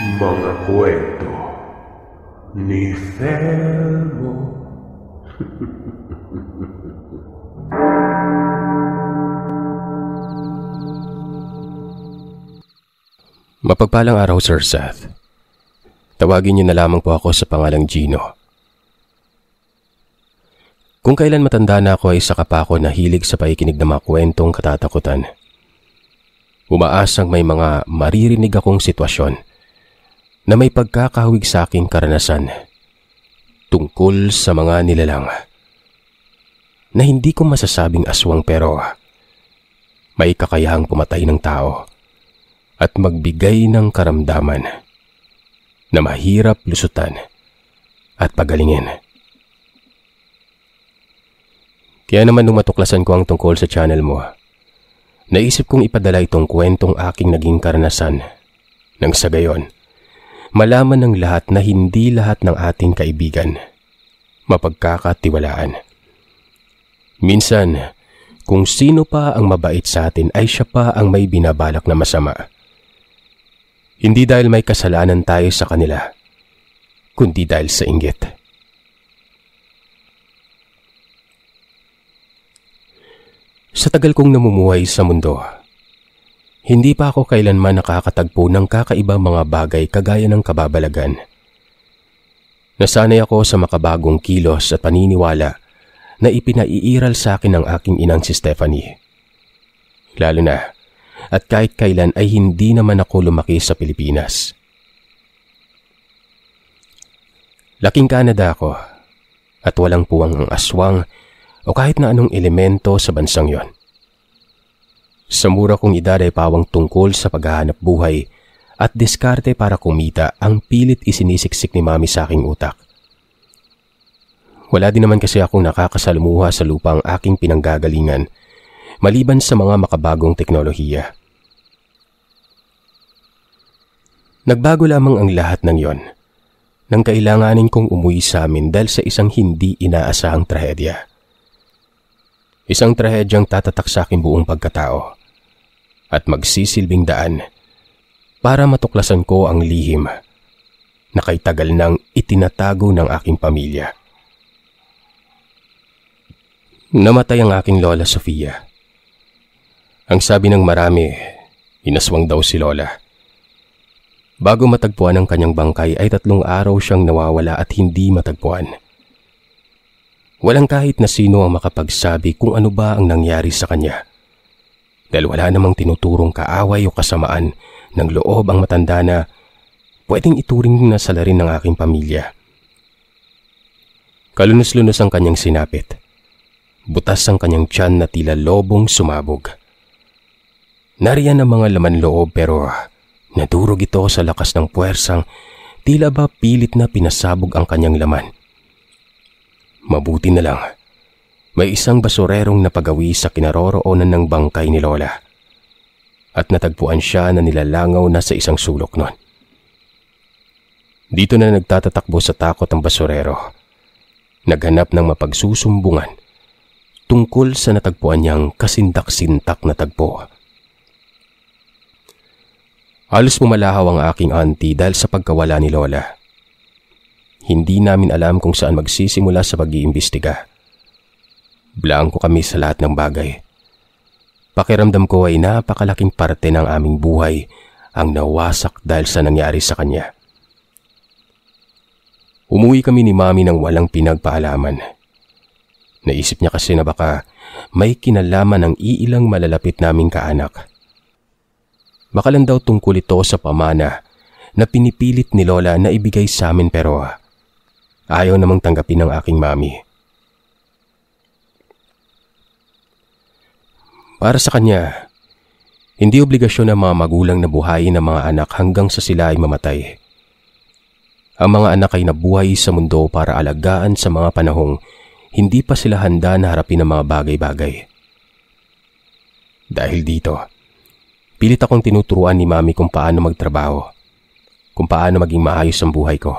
mga kwento ni Thelmo. Mapagpalang araw, Sir Seth. Tawagin niyo na lamang po ako sa pangalang Gino. Kung kailan matanda na ako ay saka pa ako na hilig sa paikinig ng mga kwentong katatakutan. Umaasang may mga maririnig akong sitwasyon na may pagkakahawig sa aking karanasan tungkol sa mga nilalang na hindi ko masasabing aswang pero may kakayahang pumatay ng tao at magbigay ng karamdaman na mahirap lusutan at pagalingin. Kaya naman nung matuklasan ko ang tungkol sa channel mo, naisip kong ipadala itong kwentong aking naging karanasan nang sa gayon malaman ng lahat na hindi lahat ng ating kaibigan mapagkakatiwalaan. Minsan, kung sino pa ang mabait sa atin ay siya pa ang may binabalak na masama. Hindi dahil may kasalanan tayo sa kanila, kundi dahil sa inggit. Sa tagal kong namumuhay sa mundo, hindi pa ako kailanman nakakatagpo ng kakaiba mga bagay kagaya ng kababalagan. Nasanay ako sa makabagong kilos at paniniwala na ipinaiiral sa akin ng aking inang si Stephanie. Lalo na, at kahit kailan ay hindi naman ako lumaki sa Pilipinas. Laking Canada ako at walang puwang ang aswang o kahit na anong elemento sa bansang yon. Sa mura kong edad ay pawang tungkol sa paghahanap buhay at diskarte para kumita ang pilit isinisiksik ni mami sa aking utak. Wala din naman kasi akong nakakasalumuha sa lupang aking pinanggagalingan maliban sa mga makabagong teknolohiya. Nagbago lamang ang lahat ng yon nang kailanganin kong umuwi sa amin dahil sa isang hindi inaasahang trahedya. Isang trahedyang tatatak sa aking buong pagkatao at magsisilbing daan para matuklasan ko ang lihim na kay tagal nang itinatago ng aking pamilya. Namatay ang aking lola Sofia. Ang sabi ng marami, inaswang daw si lola. Bago matagpuan ang kanyang bangkay ay tatlong araw siyang nawawala at hindi matagpuan. Walang kahit na sino ang makapagsabi kung ano ba ang nangyari sa kanya dahil wala namang tinuturong kaaway o kasamaan ng loob ang matanda na pwedeng ituring na salarin ng aking pamilya. Kalunos-lunos ang kanyang sinapit. Butas ang kanyang tiyan na tila lobong sumabog. Nariyan ang mga laman loob pero nadurog ito sa lakas ng puwersang tila ba pilit na pinasabog ang kanyang laman. Mabuti na lang may isang basurerong napagawi sa kinaroroonan ng bangkay ni Lola. At natagpuan siya na nilalangaw na sa isang sulok nun. Dito na nagtatatakbo sa takot ang basurero. Naghanap ng mapagsusumbungan tungkol sa natagpuan niyang kasintak-sintak na tagpo. Halos pumalahaw ang aking auntie dahil sa pagkawala ni Lola. Hindi namin alam kung saan magsisimula sa pag-iimbestiga. Blanko kami sa lahat ng bagay. Pakiramdam ko ay napakalaking parte ng aming buhay ang nawasak dahil sa nangyari sa kanya. Umuwi kami ni Mami nang walang pinagpaalaman. Naisip niya kasi na baka may kinalaman ng iilang malalapit naming kaanak. Baka lang daw tungkol ito sa pamana na pinipilit ni Lola na ibigay sa amin pero ah, ayaw namang tanggapin ng aking mami. Para sa kanya, hindi obligasyon ng mga magulang na buhayin ang mga anak hanggang sa sila ay mamatay. Ang mga anak ay nabuhay sa mundo para alagaan sa mga panahong hindi pa sila handa na harapin ang mga bagay-bagay. Dahil dito, pilit akong tinuturuan ni mami kung paano magtrabaho, kung paano maging maayos ang buhay ko,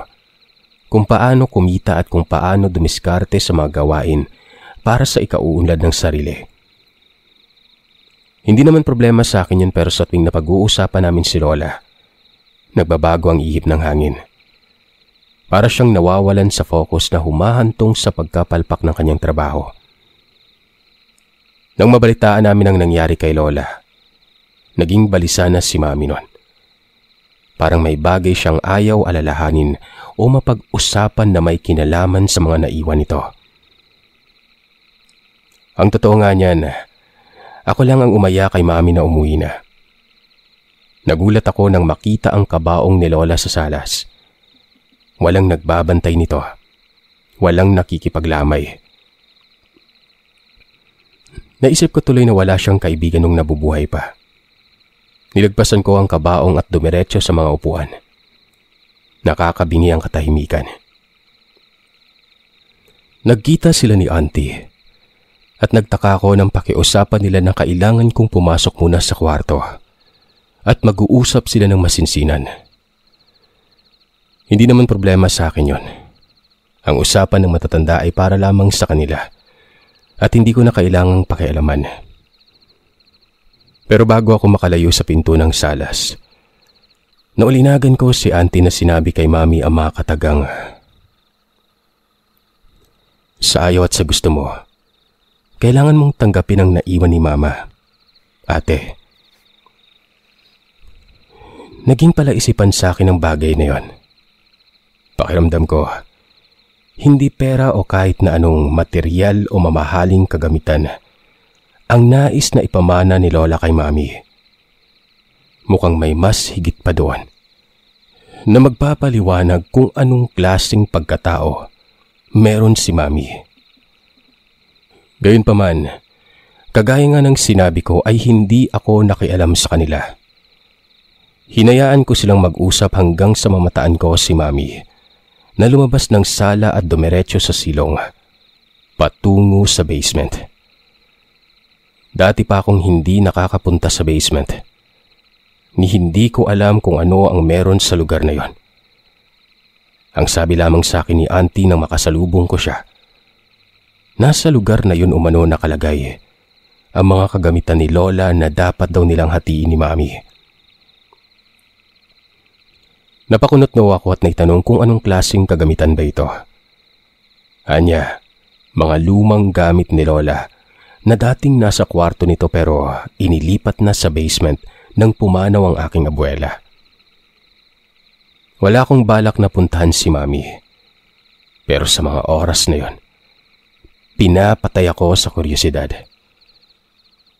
kung paano kumita at kung paano dumiskarte sa mga gawain para sa ikauunlad ng sarili. Hindi naman problema sa akin yun pero sa tuwing napag-uusapan namin si Lola, nagbabago ang ihip ng hangin. Para siyang nawawalan sa focus na humahantong sa pagkapalpak ng kanyang trabaho. Nang mabalitaan namin ang nangyari kay Lola, naging balisa na si Mami nun. Parang may bagay siyang ayaw alalahanin o mapag-usapan na may kinalaman sa mga naiwan nito. Ang totoo nga niyan, ako lang ang umaya kay mami na umuwi na. Nagulat ako nang makita ang kabaong ni Lola sa salas. Walang nagbabantay nito. Walang nakikipaglamay. Naisip ko tuloy na wala siyang kaibigan nung nabubuhay pa. Nilagpasan ko ang kabaong at dumiretso sa mga upuan. Nakakabingi ang katahimikan. Nagkita sila ni auntie at nagtaka ako ng pakiusapan nila na kailangan kong pumasok muna sa kwarto at mag-uusap sila ng masinsinan. Hindi naman problema sa akin yon. Ang usapan ng matatanda ay para lamang sa kanila at hindi ko na kailangang pakialaman. Pero bago ako makalayo sa pinto ng salas, naulinagan ko si auntie na sinabi kay mami ang mga katagang, Sa ayaw at sa gusto mo, kailangan mong tanggapin ang naiwan ni Mama. Ate. Naging pala isipan sa akin ang bagay na yon. Pakiramdam ko, hindi pera o kahit na anong material o mamahaling kagamitan ang nais na ipamana ni Lola kay Mami. Mukhang may mas higit pa doon na magpapaliwanag kung anong klaseng pagkatao meron si Mami. Gayunpaman, kagaya nga ng sinabi ko ay hindi ako nakialam sa kanila. Hinayaan ko silang mag-usap hanggang sa mamataan ko si Mami na lumabas ng sala at dumiretso sa silong patungo sa basement. Dati pa akong hindi nakakapunta sa basement. Ni hindi ko alam kung ano ang meron sa lugar na yon. Ang sabi lamang sa akin ni auntie nang makasalubong ko siya Nasa lugar na yun umano nakalagay ang mga kagamitan ni Lola na dapat daw nilang hatiin ni Mami. Napakunot na ako at naitanong kung anong klaseng kagamitan ba ito. Anya, mga lumang gamit ni Lola na dating nasa kwarto nito pero inilipat na sa basement nang pumanaw ang aking abuela. Wala akong balak na puntahan si Mami. Pero sa mga oras na yon, Pinapatay ako sa kuryosidad.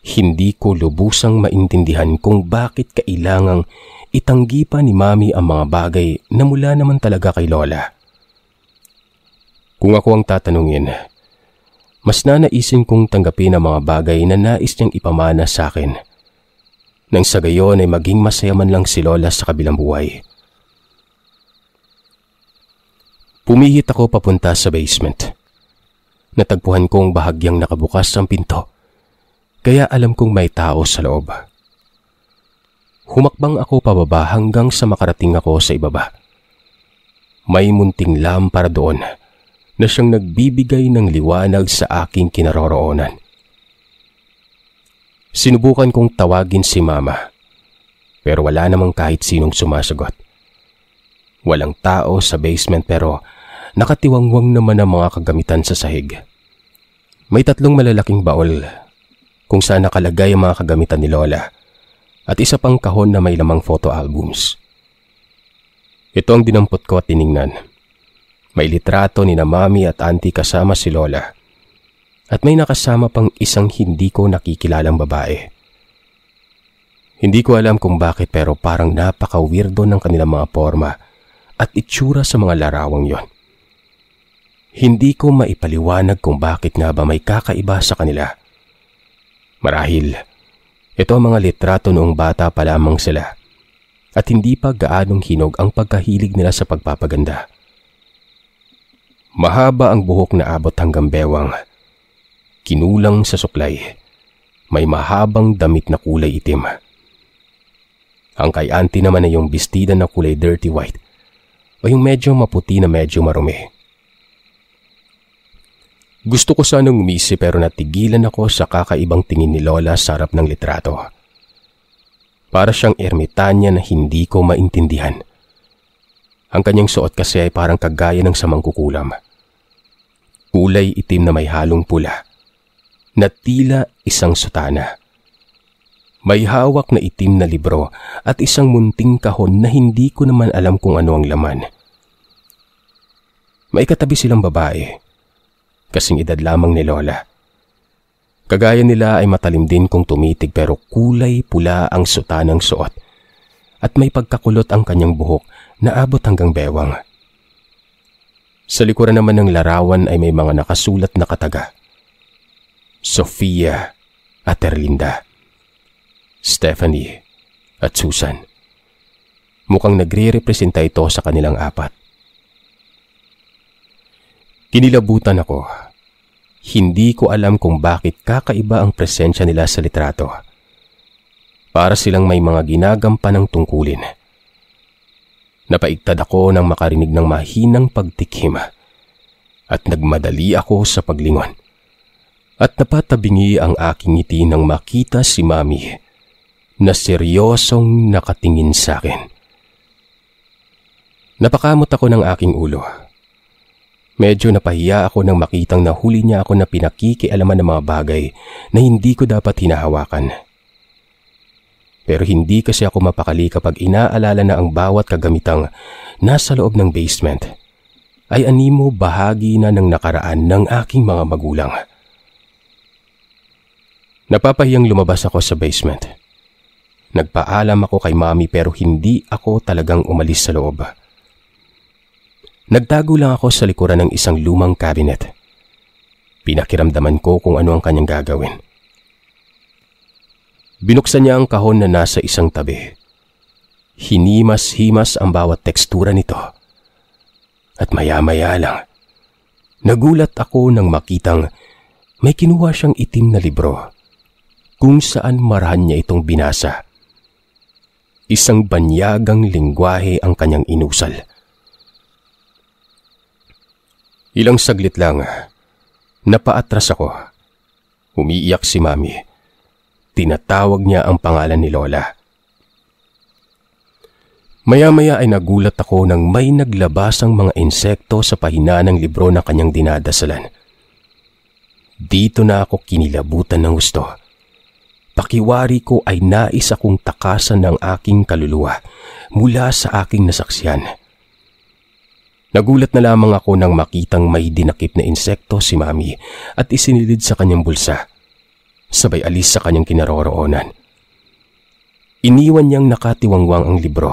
Hindi ko lubusang maintindihan kung bakit kailangang itanggi pa ni Mami ang mga bagay na mula naman talaga kay Lola. Kung ako ang tatanungin, mas nanaisin kong tanggapin ang mga bagay na nais niyang ipamana sa akin. Nang sa gayon ay maging masaya man lang si Lola sa kabilang buhay. Pumihit ako papunta sa basement natagpuhan kong bahagyang nakabukas ang pinto. Kaya alam kong may tao sa loob. Humakbang ako pababa hanggang sa makarating ako sa ibaba. May munting lam para doon na siyang nagbibigay ng liwanag sa aking kinaroroonan. Sinubukan kong tawagin si mama pero wala namang kahit sinong sumasagot. Walang tao sa basement pero Nakatiwangwang naman ang mga kagamitan sa sahig. May tatlong malalaking baol kung saan nakalagay ang mga kagamitan ni Lola at isa pang kahon na may lamang photo albums. Ito ang dinampot ko at tiningnan. May litrato ni na mami at auntie kasama si Lola at may nakasama pang isang hindi ko nakikilalang babae. Hindi ko alam kung bakit pero parang napaka-weirdo ng kanilang mga forma at itsura sa mga larawang yon. Hindi ko maipaliwanag kung bakit nga ba may kakaiba sa kanila. Marahil, ito mga litrato noong bata pa lamang sila at hindi pa gaanong hinog ang pagkahilig nila sa pagpapaganda. Mahaba ang buhok na abot hanggang bewang. Kinulang sa suklay. May mahabang damit na kulay itim. Ang kay auntie naman ay yung bistida na kulay dirty white o yung medyo maputi na medyo marumi. Gusto ko sanang umisi pero natigilan ako sa kakaibang tingin ni Lola sa harap ng litrato. Para siyang ermitanya na hindi ko maintindihan. Ang kanyang suot kasi ay parang kagaya ng samangkukulam. Kulay itim na may halong pula. Na tila isang sutana. May hawak na itim na libro at isang munting kahon na hindi ko naman alam kung ano ang laman. May katabi silang babae kasing edad lamang ni Lola. Kagaya nila ay matalim din kung tumitig pero kulay pula ang suta ng suot at may pagkakulot ang kanyang buhok na abot hanggang bewang. Sa likuran naman ng larawan ay may mga nakasulat na kataga. Sofia at Erlinda. Stephanie at Susan. Mukhang nagre-representa ito sa kanilang apat. Kinilabutan ako hindi ko alam kung bakit kakaiba ang presensya nila sa litrato. Para silang may mga ginagampan ng tungkulin. Napaigtad ako nang makarinig ng mahinang pagtikhim at nagmadali ako sa paglingon. At napatabingi ang aking ngiti nang makita si Mami na seryosong nakatingin sa akin. Napakamot ako ng aking ulo Medyo napahiya ako nang makitang nahuli niya ako na pinakikialaman ng mga bagay na hindi ko dapat hinahawakan. Pero hindi kasi ako mapakali kapag inaalala na ang bawat kagamitang nasa loob ng basement ay animo bahagi na ng nakaraan ng aking mga magulang. Napapahiyang lumabas ako sa basement. Nagpaalam ako kay mami pero hindi ako talagang umalis sa loob. Nagtago lang ako sa likuran ng isang lumang cabinet. Pinakiramdaman ko kung ano ang kanyang gagawin. Binuksan niya ang kahon na nasa isang tabi. Hinimas-himas ang bawat tekstura nito. At maya-maya lang, nagulat ako nang makitang may kinuha siyang itim na libro kung saan marahan niya itong binasa. Isang banyagang lingwahe ang kanyang inusal. Ilang saglit lang, napaatras ako. Umiiyak si Mami. Tinatawag niya ang pangalan ni Lola. Maya-maya ay nagulat ako nang may naglabas ang mga insekto sa pahina ng libro na kanyang dinadasalan. Dito na ako kinilabutan ng gusto. Pakiwari ko ay nais akong takasan ng aking kaluluwa mula sa aking nasaksiyan. Nagulat na lamang ako nang makitang may dinakip na insekto si Mami at isinilid sa kanyang bulsa. Sabay alis sa kanyang kinaroroonan. Iniwan niyang nakatiwangwang ang libro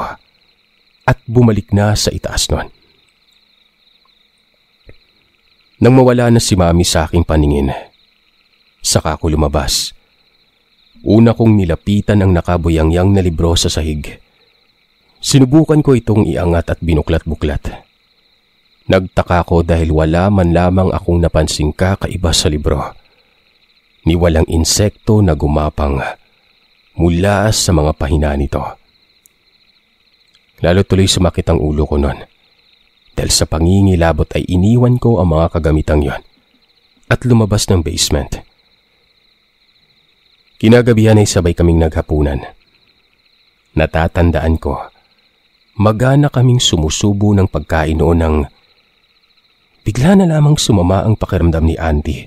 at bumalik na sa itaas nun. Nang mawala na si Mami sa aking paningin, saka ako lumabas. Una kong nilapitan ang nakabuyangyang na libro sa sahig. Sinubukan ko itong iangat at binuklat-buklat. Nagtaka ko dahil wala man lamang akong napansing kakaiba sa libro. Ni walang insekto na gumapang mula sa mga pahina nito. Lalo tuloy sumakit ang ulo ko noon. Dahil sa pangingilabot ay iniwan ko ang mga kagamitang yon at lumabas ng basement. Kinagabihan ay sabay kaming naghapunan. Natatandaan ko, magana kaming sumusubo ng pagkain noon ng Bigla na lamang sumama ang pakiramdam ni Andy.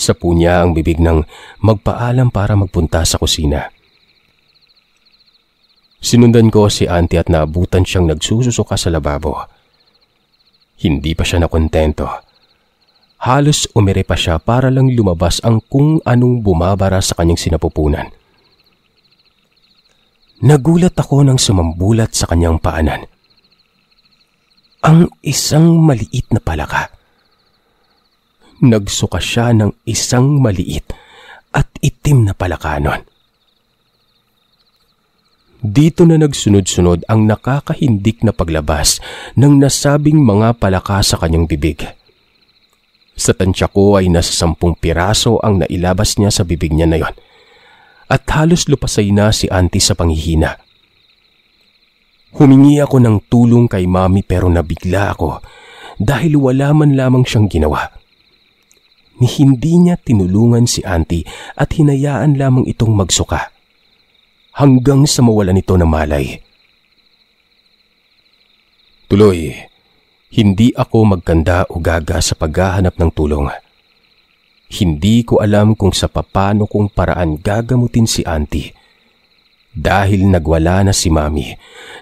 Sa punya ang bibig ng magpaalam para magpunta sa kusina. Sinundan ko si Auntie at naabutan siyang nagsususuka sa lababo. Hindi pa siya nakontento. Halos umire pa siya para lang lumabas ang kung anong bumabara sa kanyang sinapupunan. Nagulat ako nang sumambulat sa kanyang paanan ang isang maliit na palaka. Nagsuka siya ng isang maliit at itim na palaka nun. Dito na nagsunod-sunod ang nakakahindik na paglabas ng nasabing mga palaka sa kanyang bibig. Sa tansya ko ay nasa sampung piraso ang nailabas niya sa bibig niya na yon. At halos lupasay na si auntie sa panghihina. Humingi ako ng tulong kay mami pero nabigla ako dahil wala man lamang siyang ginawa. Ni hindi niya tinulungan si auntie at hinayaan lamang itong magsuka hanggang sa mawala nito ng malay. Tuloy, hindi ako magkanda o gaga sa paghahanap ng tulong. Hindi ko alam kung sa papano kong paraan gagamutin si auntie dahil nagwala na si Mami.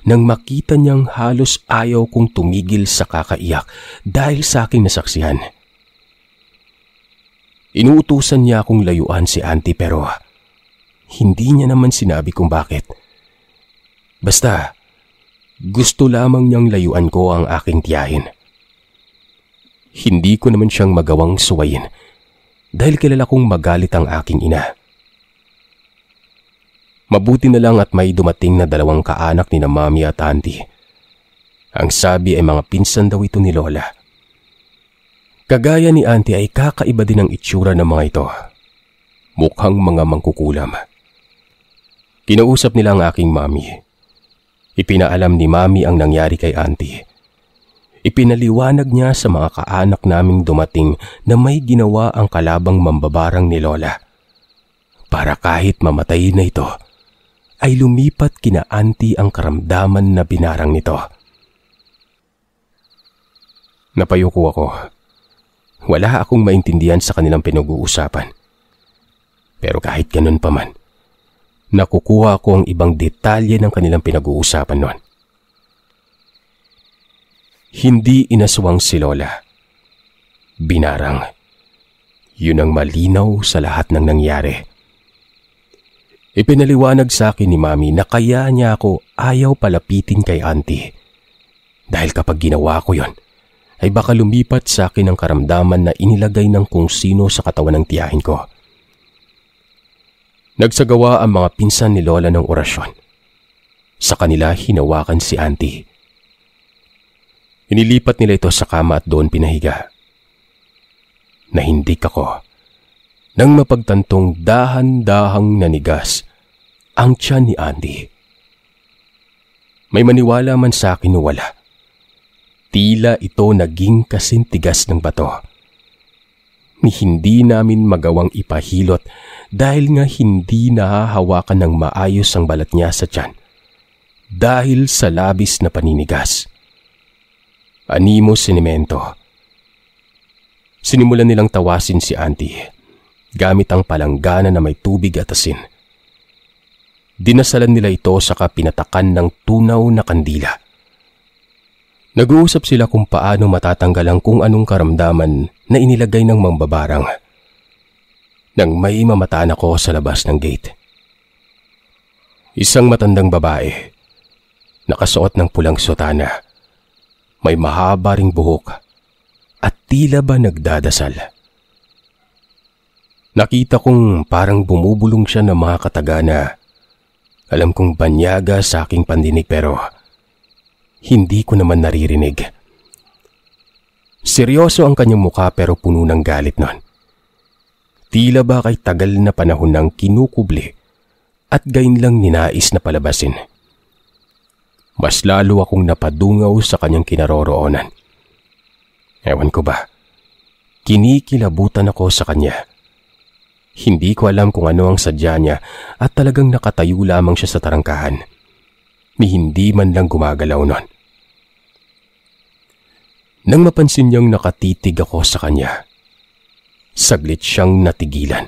Nang makita niyang halos ayaw kong tumigil sa kakaiyak dahil sa aking nasaksihan. Inuutusan niya akong layuan si Auntie pero hindi niya naman sinabi kung bakit. Basta, gusto lamang niyang layuan ko ang aking tiyahin. Hindi ko naman siyang magawang suwayin dahil kilala kong magalit ang aking ina. Mabuti na lang at may dumating na dalawang kaanak ni na mami at auntie. Ang sabi ay mga pinsan daw ito ni Lola. Kagaya ni auntie ay kakaiba din ang itsura ng mga ito. Mukhang mga mangkukulam. Kinausap nila ang aking mami. Ipinaalam ni mami ang nangyari kay auntie. Ipinaliwanag niya sa mga kaanak naming dumating na may ginawa ang kalabang mambabarang ni Lola. Para kahit mamatay na ito, ay lumipat kina auntie ang karamdaman na binarang nito. Napayuko ako. Wala akong maintindihan sa kanilang pinag-uusapan. Pero kahit ganun pa man, nakukuha ko ang ibang detalye ng kanilang pinag-uusapan noon. Hindi inaswang si Lola. Binarang. Yun ang malinaw sa lahat ng nangyari. Ipinaliwanag sa akin ni Mami na kaya niya ako ayaw palapitin kay Auntie. Dahil kapag ginawa ko yon, ay baka lumipat sa akin ang karamdaman na inilagay ng kung sino sa katawan ng tiyahin ko. Nagsagawa ang mga pinsan ni Lola ng orasyon. Sa kanila hinawakan si Auntie. Inilipat nila ito sa kama at doon pinahiga. Nahindik ako nang mapagtantong dahan-dahang nanigas ang tiyan ni Andy. May maniwala man sa akin o wala. Tila ito naging kasintigas ng bato. Ni hindi namin magawang ipahilot dahil nga hindi nahahawakan ng maayos ang balat niya sa tiyan. Dahil sa labis na paninigas. Animo sinimento. Sinimulan nilang tawasin si auntie gamit ang palanggana na may tubig at asin. Dinasalan nila ito sa kapinatakan ng tunaw na kandila. Nag-uusap sila kung paano matatanggal ang kung anong karamdaman na inilagay ng mambabarang. Nang may mamataan ako sa labas ng gate. Isang matandang babae, nakasuot ng pulang sotana, may mahaba ring buhok at tila ba nagdadasal. Nakita kong parang bumubulong siya ng mga katagana alam kong banyaga sa aking pandinig pero hindi ko naman naririnig. Seryoso ang kanyang mukha pero puno ng galit nun. Tila ba kay tagal na panahon ng kinukubli at gayon lang ninais na palabasin. Mas lalo akong napadungaw sa kanyang kinaroroonan. Ewan ko ba, kinikilabutan ako sa kanya. Hindi ko alam kung ano ang sadya niya at talagang nakatayo lamang siya sa tarangkahan. Ni hindi man lang gumagalaw nun. Nang mapansin niyang nakatitig ako sa kanya, saglit siyang natigilan.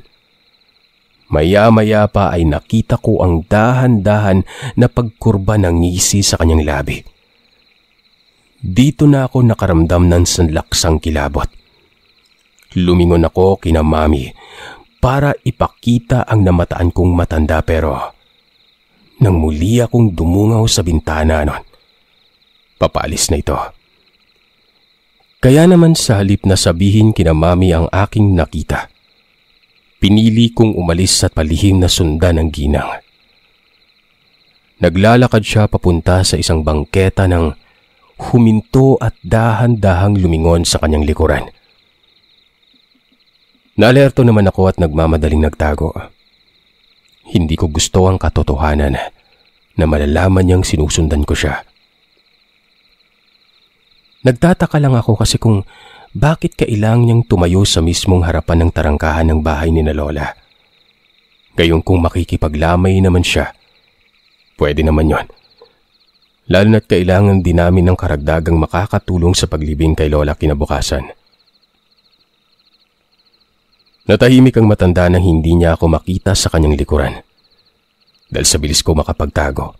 Maya-maya pa ay nakita ko ang dahan-dahan na pagkurba ng ngisi sa kanyang labi. Dito na ako nakaramdam ng sanlaksang kilabot. Lumingon ako kina mami para ipakita ang namataan kong matanda pero nang muli akong dumungaw sa bintana nun. Papalis na ito. Kaya naman sa halip na sabihin kina mami ang aking nakita. Pinili kong umalis sa palihim na sundan ng ginang. Naglalakad siya papunta sa isang bangketa ng huminto at dahan-dahang lumingon sa kanyang likuran. Nalerto naman ako at nagmamadaling nagtago. Hindi ko gusto ang katotohanan na malalaman niyang sinusundan ko siya. Nagtataka lang ako kasi kung bakit kailang niyang tumayo sa mismong harapan ng tarangkahan ng bahay ni na Lola. Gayong kung makikipaglamay naman siya, pwede naman yon. Lalo na't kailangan din namin ng karagdagang makakatulong sa paglibing kay Lola kinabukasan. Natahimik ang matanda nang hindi niya ako makita sa kanyang likuran. Dahil sa bilis ko makapagtago.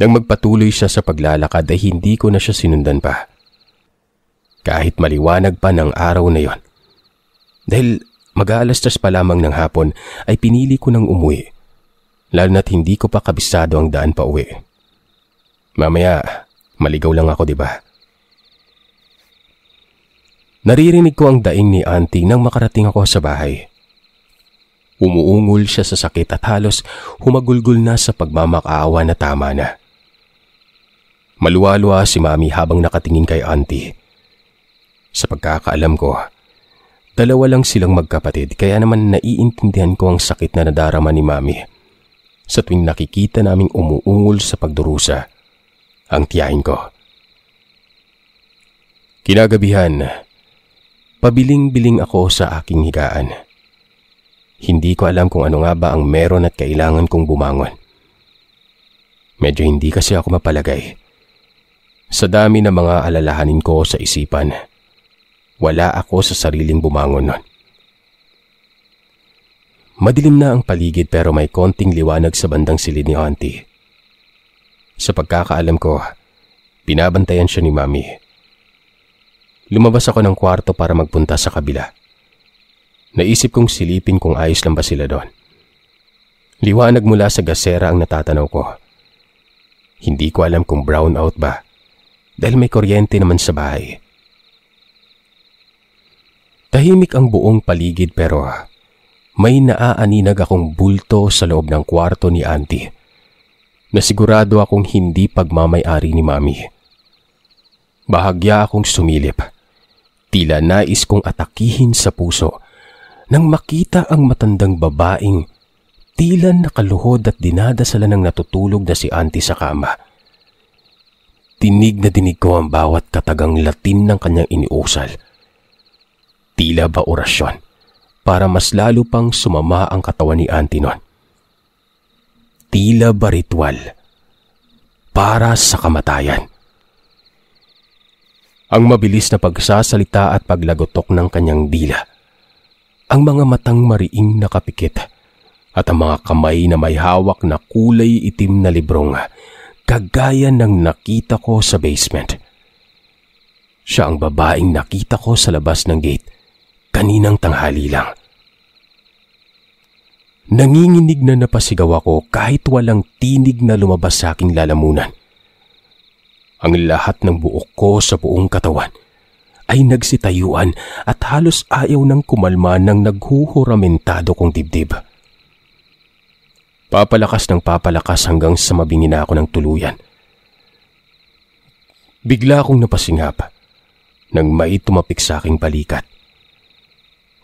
Nang magpatuloy siya sa paglalakad ay hindi ko na siya sinundan pa. Kahit maliwanag pa ng araw na yon. Dahil mag-aalas pa lamang ng hapon ay pinili ko ng umuwi. Lalo na't hindi ko pa kabisado ang daan pa uwi. Mamaya, maligaw lang ako, di ba? Naririnig ko ang daing ni auntie nang makarating ako sa bahay. Umuungol siya sa sakit at halos humagulgol na sa pagmamakaawa na tama na. Maluwalwa si mami habang nakatingin kay auntie. Sa pagkakaalam ko, dalawa lang silang magkapatid kaya naman naiintindihan ko ang sakit na nadarama ni mami. Sa tuwing nakikita naming umuungol sa pagdurusa, ang tiyahin ko. Kinagabihan, Pabiling-biling ako sa aking higaan. Hindi ko alam kung ano nga ba ang meron at kailangan kong bumangon. Medyo hindi kasi ako mapalagay. Sa dami ng mga alalahanin ko sa isipan, wala ako sa sariling bumangon nun. Madilim na ang paligid pero may konting liwanag sa bandang silid ni auntie. Sa pagkakaalam ko, pinabantayan siya ni mami lumabas ako ng kwarto para magpunta sa kabila. Naisip kong silipin kung ayos lang ba sila doon. Liwanag mula sa gasera ang natatanaw ko. Hindi ko alam kung brown out ba dahil may kuryente naman sa bahay. Tahimik ang buong paligid pero may naaaninag akong bulto sa loob ng kwarto ni auntie Nasigurado akong hindi pagmamayari ni mami bahagya akong sumilip. Tila nais kong atakihin sa puso nang makita ang matandang babaeng tila nakaluhod at dinadasalan ng natutulog na si auntie sa kama. Tinig na dinig ko ang bawat katagang latin ng kanyang iniusal. Tila ba orasyon para mas lalo pang sumama ang katawan ni auntie noon. Tila ba ritual para sa kamatayan ang mabilis na pagsasalita at paglagotok ng kanyang dila, ang mga matang mariing nakapikit, at ang mga kamay na may hawak na kulay itim na librong, kagaya ng nakita ko sa basement. Siya ang babaeng nakita ko sa labas ng gate, kaninang tanghali lang. Nanginginig na napasigaw ako kahit walang tinig na lumabas sa aking lalamunan. Ang lahat ng buok ko sa buong katawan ay nagsitayuan at halos ayaw ng kumalma ng naghuhuramentado kong dibdib. Papalakas ng papalakas hanggang sa mabingi ako ng tuluyan. Bigla akong napasingap nang maitumapik sa aking balikat.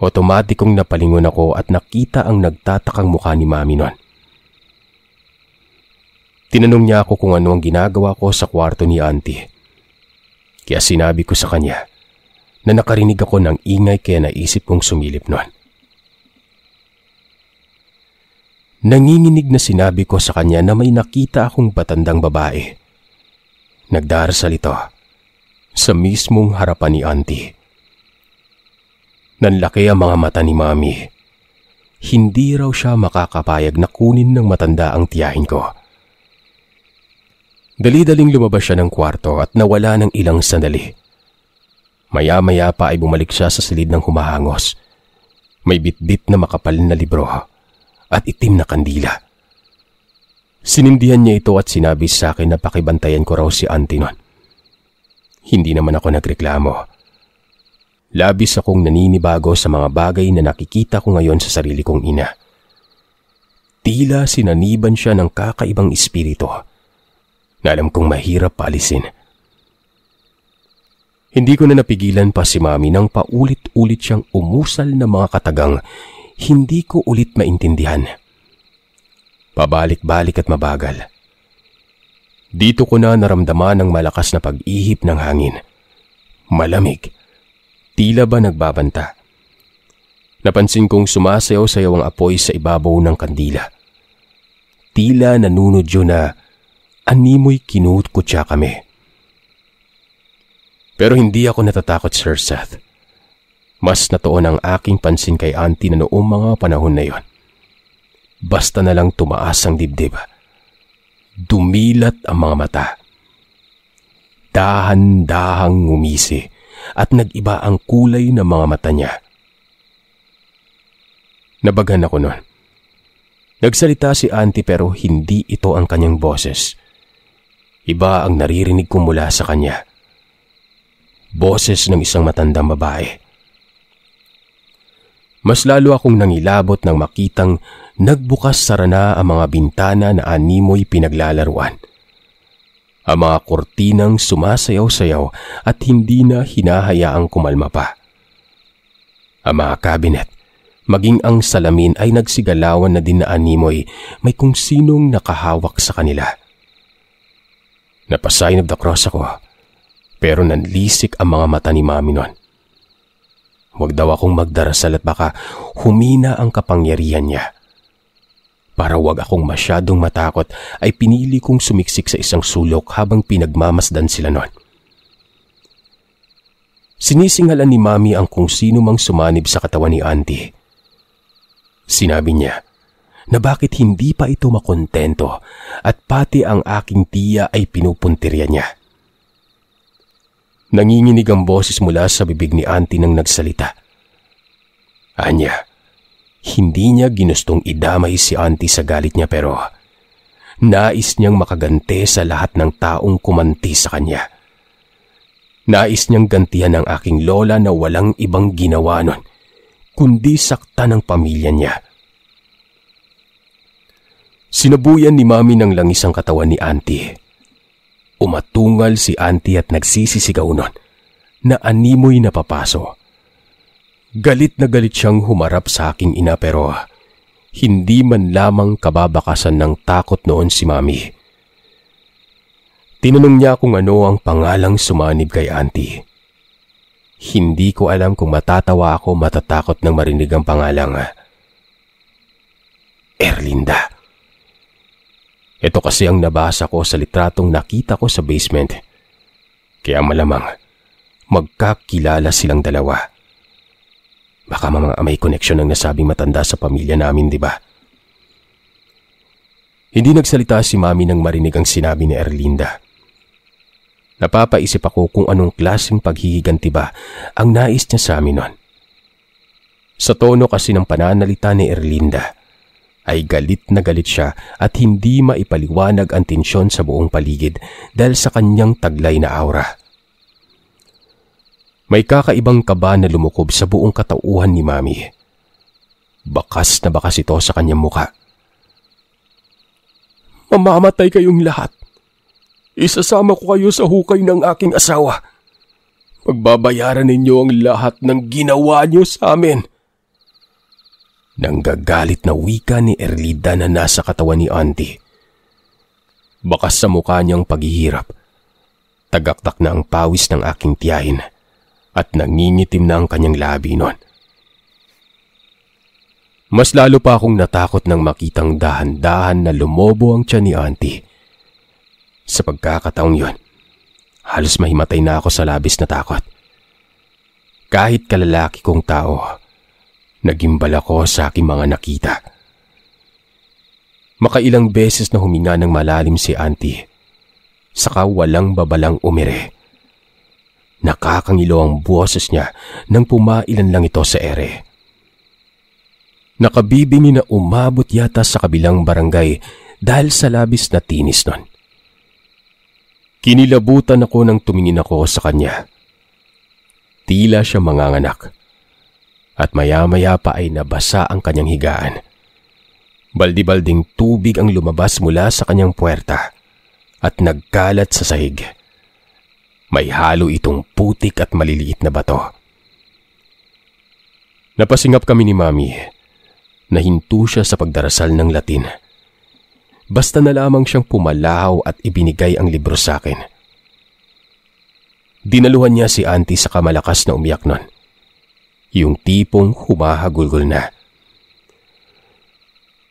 Otomatikong napalingon ako at nakita ang nagtatakang mukha ni Mami noon. Tinanong niya ako kung ano ang ginagawa ko sa kwarto ni auntie. Kaya sinabi ko sa kanya na nakarinig ako ng ingay kaya naisip kong sumilip noon. Nanginginig na sinabi ko sa kanya na may nakita akong batandang babae. Nagdarasal ito sa mismong harapan ni auntie. Nanlaki ang mga mata ni mami. Hindi raw siya makakapayag na kunin ng matanda ang tiyahin ko. Dali-daling lumabas siya ng kwarto at nawala ng ilang sandali. Maya-maya pa ay bumalik siya sa silid ng humahangos. May bitbit na makapal na libro at itim na kandila. Sinindihan niya ito at sinabi sa akin na pakibantayan ko raw si Antinon. Hindi naman ako nagreklamo. Labis akong naninibago sa mga bagay na nakikita ko ngayon sa sarili kong ina. Tila sinaniban siya ng kakaibang espiritu na alam kong mahirap paalisin. Hindi ko na napigilan pa si Mami nang paulit-ulit siyang umusal ng mga katagang hindi ko ulit maintindihan. Pabalik-balik at mabagal. Dito ko na naramdaman ang malakas na pag-ihip ng hangin. Malamig. Tila ba nagbabanta? Napansin kong sumasayaw-sayaw ang apoy sa ibabaw ng kandila. Tila nanunod yun na animoy kinukutya kami. Pero hindi ako natatakot, Sir Seth. Mas natuon ang aking pansin kay auntie na noong mga panahon na yon. Basta na lang tumaas ang dibdib. Dumilat ang mga mata. Dahan-dahang ngumisi at nagiba ang kulay ng mga mata niya. Nabagan ako noon. Nagsalita si auntie pero hindi ito ang kanyang boses. Iba ang naririnig ko mula sa kanya. Boses ng isang matandang babae. Mas lalo akong nangilabot nang makitang nagbukas sarana ang mga bintana na animoy pinaglalaruan. Ang mga kurtinang sumasayaw-sayaw at hindi na hinahayaang kumalma pa. Ang mga kabinet, maging ang salamin ay nagsigalawan na din na animoy may kung sinong nakahawak sa kanila. Napasign of the cross ako. Pero nanlisik ang mga mata ni mami nun. Huwag daw akong magdarasal at baka humina ang kapangyarihan niya. Para wag akong masyadong matakot ay pinili kong sumiksik sa isang sulok habang pinagmamasdan sila noon. Sinisingalan ni Mami ang kung sino mang sumanib sa katawan ni Auntie. Sinabi niya, na bakit hindi pa ito makontento at pati ang aking tiya ay pinupuntirya niya. Nanginginig ang boses mula sa bibig ni auntie nang nagsalita. Anya, hindi niya ginustong idamay si auntie sa galit niya pero nais niyang makagante sa lahat ng taong kumanti sa kanya. Nais niyang gantihan ang aking lola na walang ibang ginawa nun, kundi sakta ng pamilya niya Sinabuyan ni Mami ng langis ang katawan ni Auntie. Umatungal si Auntie at nagsisisigaw nun na animoy na papaso. Galit na galit siyang humarap sa aking ina pero hindi man lamang kababakasan ng takot noon si Mami. Tinanong niya kung ano ang pangalang sumanib kay Auntie. Hindi ko alam kung matatawa ako matatakot ng marinig ang pangalang. Erlinda. Erlinda. Ito kasi ang nabasa ko sa litratong nakita ko sa basement. Kaya malamang, magkakilala silang dalawa. Baka mga may connection ang nasabing matanda sa pamilya namin, di ba? Hindi nagsalita si Mami nang marinig ang sinabi ni Erlinda. Napapaisip ako kung anong klaseng paghihiganti ba ang nais niya sa amin nun. Sa tono kasi ng pananalita ni Erlinda, ay galit na galit siya at hindi maipaliwanag ang tensyon sa buong paligid dahil sa kanyang taglay na aura. May kakaibang kaba na lumukob sa buong katauhan ni Mami. Bakas na bakas ito sa kanyang muka. Mamamatay kayong lahat. Isasama ko kayo sa hukay ng aking asawa. Pagbabayaran ninyo ang lahat ng ginawa niyo sa amin gagalit na wika ni Erlida na nasa katawan ni Auntie. Bakas sa mukha niyang paghihirap. Tagaktak na ang pawis ng aking tiyahin at nangingitim na ang kanyang labi noon. Mas lalo pa akong natakot nang makitang dahan-dahan na lumobo ang tiyan ni Auntie. Sa pagkakataong yon, halos mahimatay na ako sa labis na takot. Kahit kalalaki kong tao, Nagimbal ako sa aking mga nakita. Makailang beses na huminga ng malalim si auntie. Saka walang babalang umire. Nakakangilo ang boses niya nang pumailan lang ito sa ere. Nakabibingi na umabot yata sa kabilang barangay dahil sa labis na tinis nun. Kinilabutan ako nang tumingin ako sa kanya. Tila siya manganganak at maya-maya pa ay nabasa ang kanyang higaan. Baldi-balding tubig ang lumabas mula sa kanyang puerta at nagkalat sa sahig. May halo itong putik at maliliit na bato. Napasingap kami ni Mami. Nahinto siya sa pagdarasal ng Latin. Basta na lamang siyang pumalaw at ibinigay ang libro sa akin. Dinaluhan niya si auntie sa kamalakas na umiyak noon yung tipong humahagulgol na.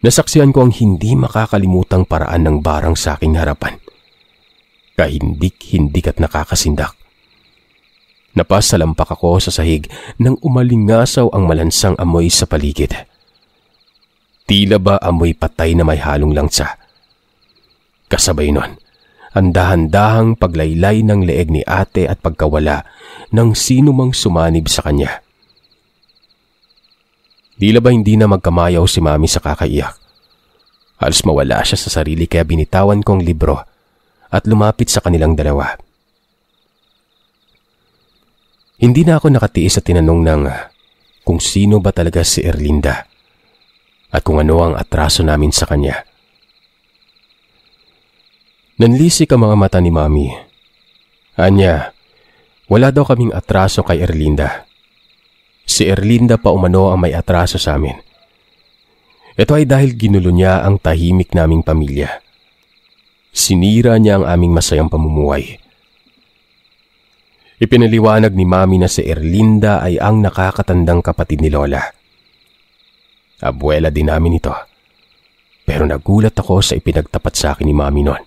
Nasaksihan ko ang hindi makakalimutang paraan ng barang sa aking harapan. Kahindik-hindik at nakakasindak. Napasalampak ako sa sahig nang umalingasaw ang malansang amoy sa paligid. Tila ba amoy patay na may halong langsa? Kasabay nun, ang dahan-dahang paglaylay ng leeg ni ate at pagkawala ng sino mang sumanib sa kanya. Tila ba hindi na magkamayaw si mami sa kakaiyak. Halos mawala siya sa sarili kaya binitawan kong libro at lumapit sa kanilang dalawa. Hindi na ako nakatiis sa tinanong ng ah, kung sino ba talaga si Erlinda at kung ano ang atraso namin sa kanya. Nanlisik ang mga mata ni Mami. Anya, wala daw kaming atraso kay Erlinda. Si Erlinda pa umano ang may atraso sa amin. Ito ay dahil ginulo niya ang tahimik naming pamilya. Sinira niya ang aming masayang pamumuhay. Ipinaliwanag ni Mami na si Erlinda ay ang nakakatandang kapatid ni Lola. Abuela din namin ito. Pero nagulat ako sa ipinagtapat sa akin ni Mami noon.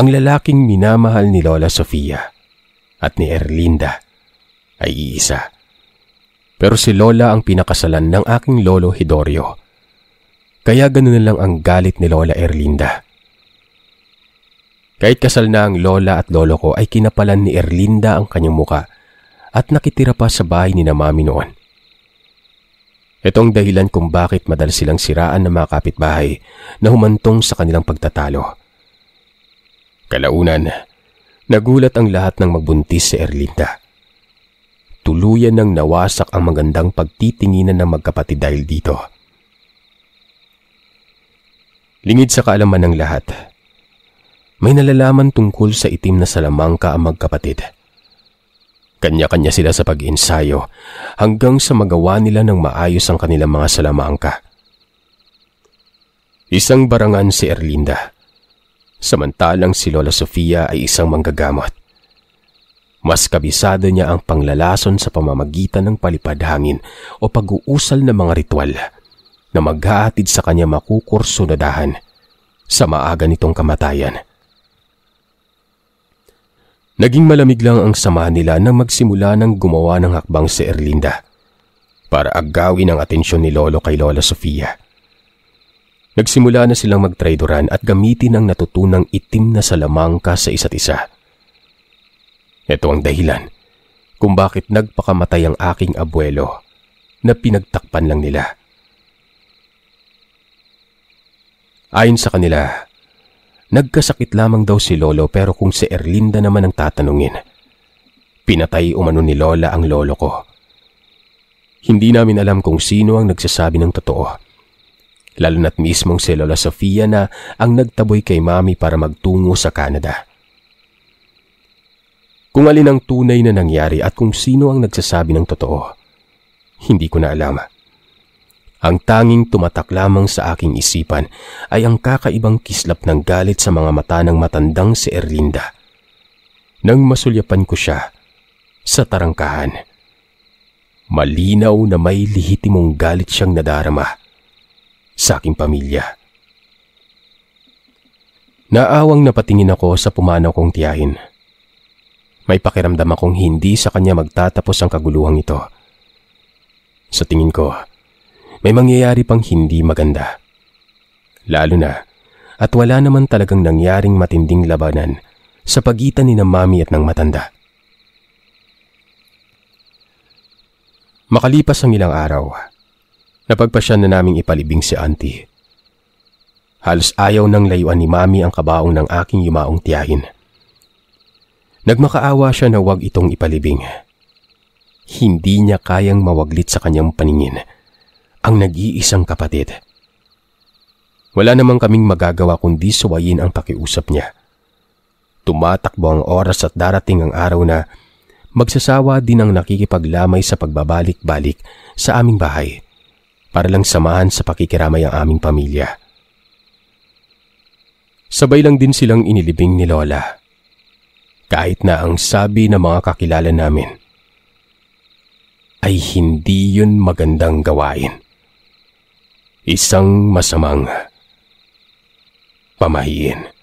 Ang lalaking minamahal ni Lola Sofia at ni Erlinda ay iisa. Pero si Lola ang pinakasalan ng aking lolo Hidorio. Kaya ganun na lang ang galit ni Lola Erlinda. Kahit kasal na ang lola at lolo ko ay kinapalan ni Erlinda ang kanyang muka at nakitira pa sa bahay ni na mami noon. Itong dahilan kung bakit madalas silang siraan ng mga kapitbahay na humantong sa kanilang pagtatalo. Kalaunan, nagulat ang lahat ng magbuntis si Erlinda. Tuluyan nang nawasak ang magandang pagtitinginan ng magkapatid dahil dito. Lingid sa kaalaman ng lahat, may nalalaman tungkol sa itim na salamangka ang magkapatid. Kanya-kanya sila sa pag-insayo hanggang sa magawa nila ng maayos ang kanilang mga salamangka. Isang barangan si Erlinda, samantalang si Lola Sofia ay isang manggagamot. Mas kabisado niya ang panglalason sa pamamagitan ng palipad-hangin o pag-uusal ng mga ritual na maghahatid sa kanya makukurso na dahan sa maaga nitong kamatayan. Naging malamig lang ang samahan nila nang magsimula ng gumawa ng hakbang si Erlinda para agawin ang atensyon ni Lolo kay Lola Sofia. Nagsimula na silang magtraydoran at gamitin ang natutunang itim na salamangka sa isa't isa. Ito ang dahilan kung bakit nagpakamatay ang aking abuelo na pinagtakpan lang nila. Ayon sa kanila, nagkasakit lamang daw si Lolo pero kung si Erlinda naman ang tatanungin, pinatay umano ni Lola ang lolo ko. Hindi namin alam kung sino ang nagsasabi ng totoo. Lalo na't mismong si Lola Sofia na ang nagtaboy kay Mami para magtungo sa Canada. Kung alin ang tunay na nangyari at kung sino ang nagsasabi ng totoo, hindi ko na alam. Ang tanging tumatak lamang sa aking isipan ay ang kakaibang kislap ng galit sa mga mata ng matandang si Erlinda. Nang masulyapan ko siya sa tarangkahan, malinaw na may lihitimong galit siyang nadarama sa aking pamilya. Naawang napatingin ako sa pumanaw kong tiyahin. May pakiramdam akong hindi sa kanya magtatapos ang kaguluhang ito. Sa tingin ko, may mangyayari pang hindi maganda. Lalo na, at wala naman talagang nangyaring matinding labanan sa pagitan ni na mami at ng matanda. Makalipas ang ilang araw, napagpasyan na naming ipalibing si auntie. Halos ayaw nang layuan ni mami ang kabaong ng aking yumaong tiyahin. Nagmakaawa siya na huwag itong ipalibing. Hindi niya kayang mawaglit sa kanyang paningin ang nag-iisang kapatid. Wala namang kaming magagawa kundi suwayin ang pakiusap niya. Tumatakbo ang oras at darating ang araw na magsasawa din ang nakikipaglamay sa pagbabalik-balik sa aming bahay para lang samahan sa pakikiramay ang aming pamilya. Sabay lang din silang inilibing ni Lola kahit na ang sabi ng mga kakilala namin ay hindi yun magandang gawain. Isang masamang pamahiin.